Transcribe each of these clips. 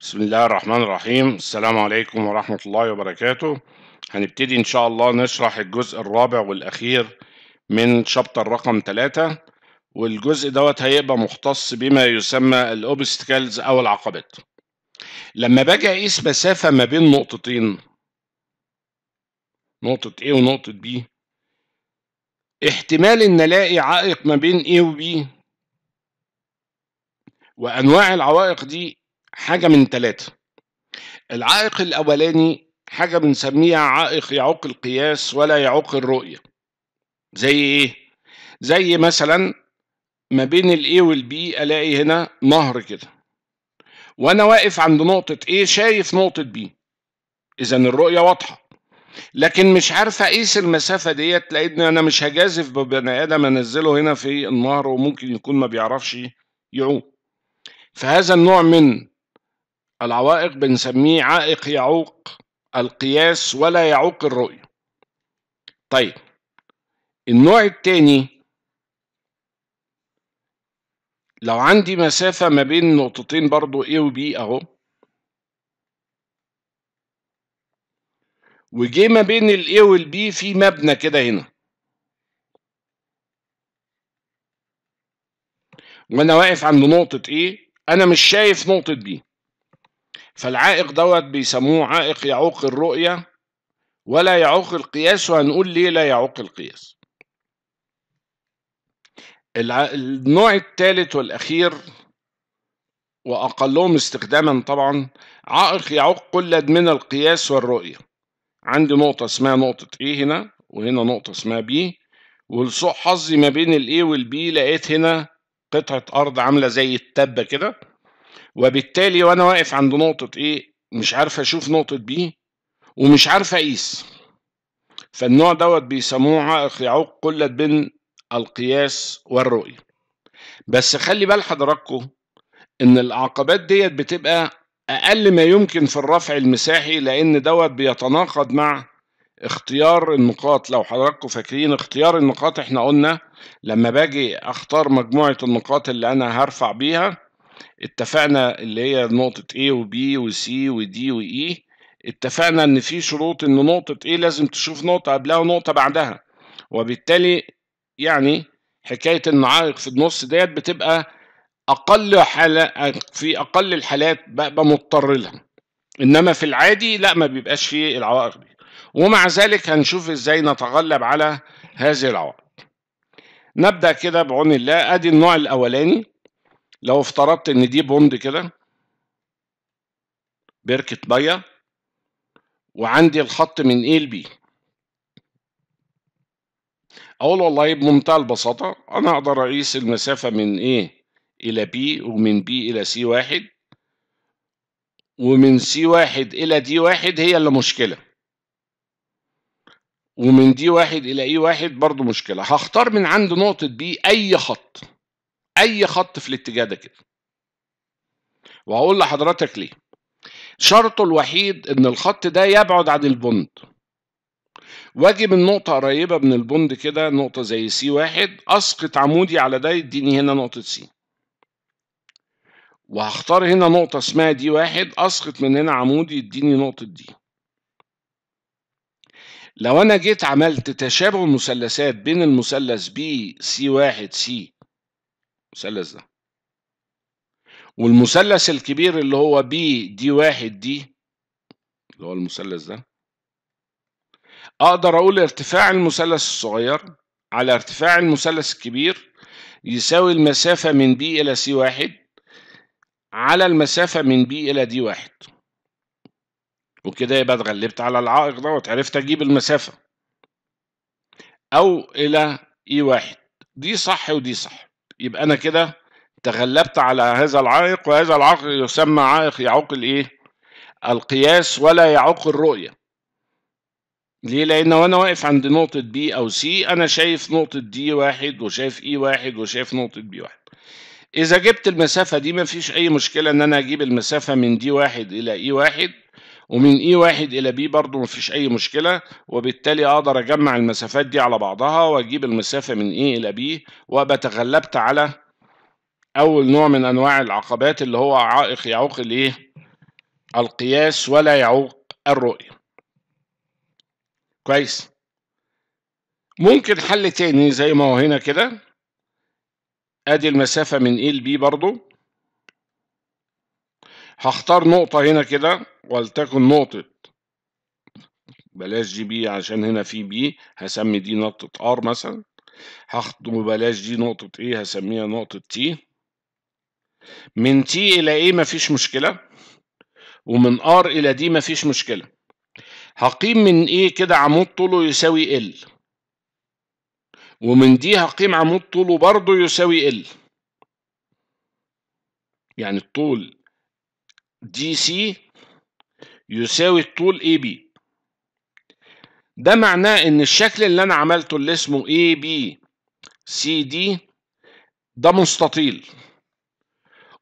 بسم الله الرحمن الرحيم السلام عليكم ورحمة الله وبركاته هنبتدي إن شاء الله نشرح الجزء الرابع والأخير من شابتر رقم 3 والجزء دوت هيبقى مختص بما يسمى الأوبستكلز أو العقبات لما باجي أقيس مسافة ما بين نقطتين نقطة A ونقطة B احتمال إن ألاقي عائق ما بين A و وأنواع العوائق دي حاجة من ثلاثة العائق الأولاني حاجة بنسميها عائق يعوق القياس ولا يعوق الرؤية زي إيه؟ زي مثلا ما بين والـ والبي ألاقي هنا نهر كده وأنا واقف عند نقطة A شايف نقطة بي إذا الرؤية واضحة لكن مش عارف أقيس المسافة ديت لأن أنا مش هجازف ببني آدم أنزله هنا في النهر وممكن يكون ما بيعرفش يعوم فهذا النوع من العوائق بنسميه عائق يعوق القياس ولا يعوق الرؤية طيب النوع التاني لو عندي مسافة ما بين نقطتين برضو A و B اهو وجي ما بين ال A وال B في مبنى كده هنا وانا واقف عند نقطة A انا مش شايف نقطة B فالعائق دوت بيسموه عائق يعوق الرؤية ولا يعوق القياس وهنقول ليه لا يعوق القياس النوع الثالث والأخير وأقلهم استخداما طبعا عائق يعوق كل من القياس والرؤية عندي نقطة اسمها نقطة A هنا وهنا نقطة اسمها B ولسوء حظي ما بين ال A وال B لقيت هنا قطعة أرض عاملة زي التبة كده وبالتالي وانا واقف عند نقطه ايه مش عارف اشوف نقطه بي ومش عارف اقيس فالنوع دوت بيسموه عائق يعوق قله بين القياس والرؤيه بس خلي بال حضراتكم ان العقبات ديت بتبقى اقل ما يمكن في الرفع المساحي لان دوت بيتناقض مع اختيار النقاط لو حضراتكم فاكرين اختيار النقاط احنا قلنا لما باجي اختار مجموعه النقاط اللي انا هرفع بيها اتفقنا اللي هي نقطة A و B و C و D و E اتفقنا ان في شروط ان نقطة A لازم تشوف نقطة قبلها ونقطة بعدها وبالتالي يعني حكاية النعائق في النص ديت بتبقى أقل حالة في أقل الحالات ببقى مضطر لها إنما في العادي لا ما بيبقاش فيه العوائق دي ومع ذلك هنشوف ازاي نتغلب على هذه العوائق نبدأ كده بعون الله ادي النوع الأولاني لو افترضت ان دي بوند كده بركة بيا وعندي الخط من A ل B اقول والله بمنتهى البساطة انا اقدر اقيس المسافة من A الى B ومن B الى C واحد ومن C واحد الى D واحد هي اللي مشكلة ومن دي واحد الى اي e واحد برضو مشكلة هختار من عند نقطة بي اي خط اي خط في الاتجاه ده كده وهقول لحضرتك ليه شرطه الوحيد ان الخط ده يبعد عن البند واجي من نقطة قريبة من البند كده نقطة زي سي واحد اسقط عمودي على ده يديني هنا نقطة سي وهختار هنا نقطة اسمها دي واحد اسقط من هنا عمودي يديني نقطة دي لو انا جيت عملت تشابه المثلثات بين المثلث بي سي واحد سي المثلث ده والمثلث الكبير اللي هو بي دي واحد دي اللي هو المثلث ده اقدر اقول ارتفاع المثلث الصغير على ارتفاع المثلث الكبير يساوي المسافة من بي إلى سي واحد على المسافة من بي إلى دي واحد وكده يبقى اتغلبت على العائق دوت عرفت أجيب المسافة أو إلى إي e واحد دي صح ودي صح يبقى انا كده تغلبت على هذا العائق وهذا العائق يسمى عائق يعوق الايه القياس ولا يعوق الرؤيه ليه لان وانا واقف عند نقطه بي او سي انا شايف نقطه دي واحد وشايف اي e واحد وشايف نقطه بي واحد اذا جبت المسافه دي مفيش اي مشكله ان انا اجيب المسافه من دي واحد الى اي e واحد ومن اي واحد الى بي برضو مفيش اي مشكلة وبالتالي اقدر اجمع المسافات دي على بعضها واجيب المسافة من اي الى بي وبتغلبت على اول نوع من انواع العقبات اللي هو عائق يعوق الايه القياس ولا يعوق الرؤية كويس ممكن حل تاني زي ما هو هنا كده ادي المسافة من اي ل بي برضو هختار نقطة هنا كده ولتكن نقطة بلاش دي بي عشان هنا في بي هسمي دي نقطة ار مثلا هاخد وبلاش دي نقطة ايه هسميها نقطة تي من تي الى ايه مفيش مشكلة ومن ار الى دي مفيش مشكلة هقيم من ايه كده عمود طوله يساوي ال ومن دي هقيم عمود طوله برضه يساوي ال يعني الطول دي سي يساوي الطول اي بي ده معناه ان الشكل اللي انا عملته اللي اسمه اي بي سي دي ده مستطيل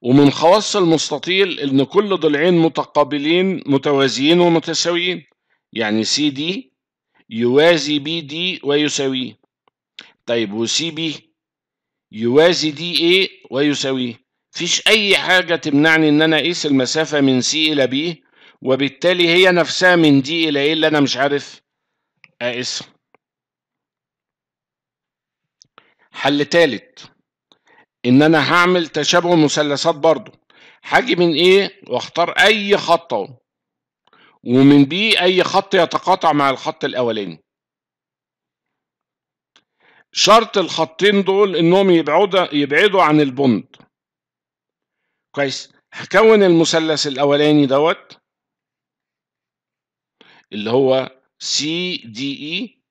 ومن خواص المستطيل ان كل ضلعين متقابلين متوازيين ومتساويين يعني سي دي يوازي بي دي ويساويه طيب وسي بي يوازي دي اي ويساويه مفيش أي حاجة تمنعني إن أنا أقيس المسافة من سي إلى بي وبالتالي هي نفسها من دي إلى إيه اللي أنا مش عارف أقيسها. حل تالت إن أنا هعمل تشابه مثلثات برضو هاجي من إيه وأختار أي خط أهو ومن بي أي خط يتقاطع مع الخط الأولاني. شرط الخطين دول إنهم يبعدوا يبعدوا عن البند. كويس هكون المثلث الاولاني دوت اللي هو سي دي اي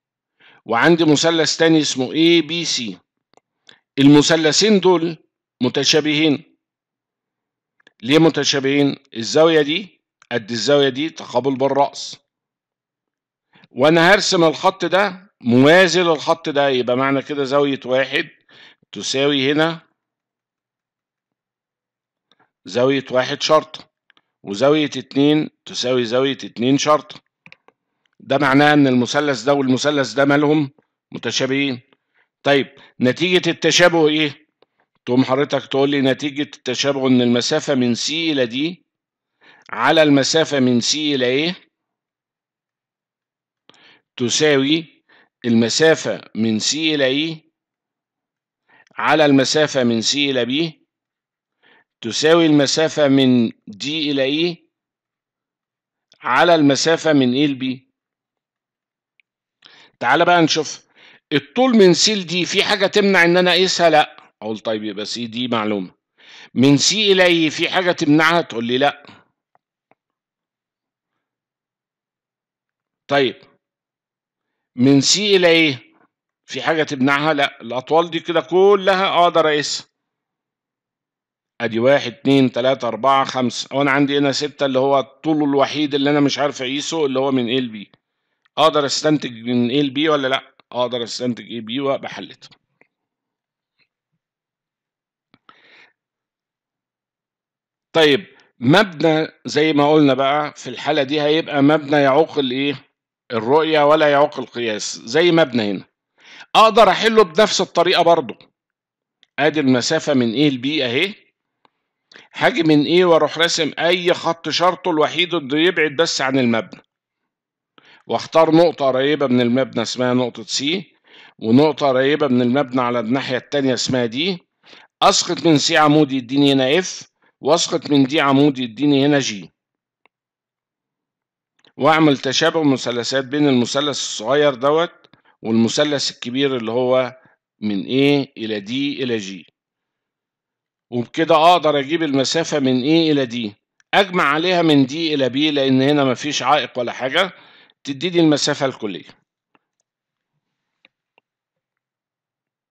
وعندي مثلث تاني اسمه اي بي سي المثلثين دول متشابهين ليه متشابهين الزاويه دي قد الزاويه دي تقابل بالراس وانا هرسم الخط ده موازي للخط ده يبقى معنى كده زاويه واحد تساوي هنا زاوية واحد شرطة وزاوية اتنين تساوي زاوية اتنين شرطة ده معناه إن المثلث ده والمثلث ده مالهم متشابهين طيب نتيجة التشابه إيه؟ تقوم حضرتك تقول لي نتيجة التشابه إن المسافة من C إلى دي على المسافة من C إلى إيه؟ تساوي المسافة من C إلى إيه على المسافة من C إلى بي تساوي المسافة من D إلى E على المسافة من A ل B تعال بقى نشوف الطول من سي دي في حاجة تمنع إن أنا أقيسها؟ لأ أقول طيب يبقى سي دي معلومة من سي إلى إي e في حاجة تمنعها؟ تقول لي لأ طيب من سي إلى إيه في حاجة تمنعها؟ لأ الأطوال دي كده كلها أقدر أقيسها ادي واحد اتنين تلاتة اربعة خمسة وانا عندي هنا ستة اللي هو الطول الوحيد اللي انا مش عارف اقيسه اللي هو من ايه لبي اقدر استنتج من ايه لبي ولا لا اقدر استنتج ايه بي وابقى طيب مبنى زي ما قلنا بقى في الحالة دي هيبقى مبنى يعوق الايه الرؤية ولا يعوق القياس زي مبنى هنا اقدر احله بنفس الطريقة برضو ادي المسافة من ايه لبي اهي هاجي من ايه واروح راسم اي خط شرطه الوحيد انه يبعد بس عن المبنى واختار نقطة قريبة من المبنى اسمها نقطة سي ونقطة قريبة من المبنى على الناحية التانية اسمها دي اسقط من سي عمود يديني هنا اف واسقط من دي عمود يديني هنا جي واعمل تشابه مثلثات بين المثلث الصغير دوت والمثلث الكبير اللي هو من A إلى D إلى G وبكده اقدر اجيب المسافة من A الى D اجمع عليها من D الى B لان هنا مفيش عائق ولا حاجة تديني المسافة الكلية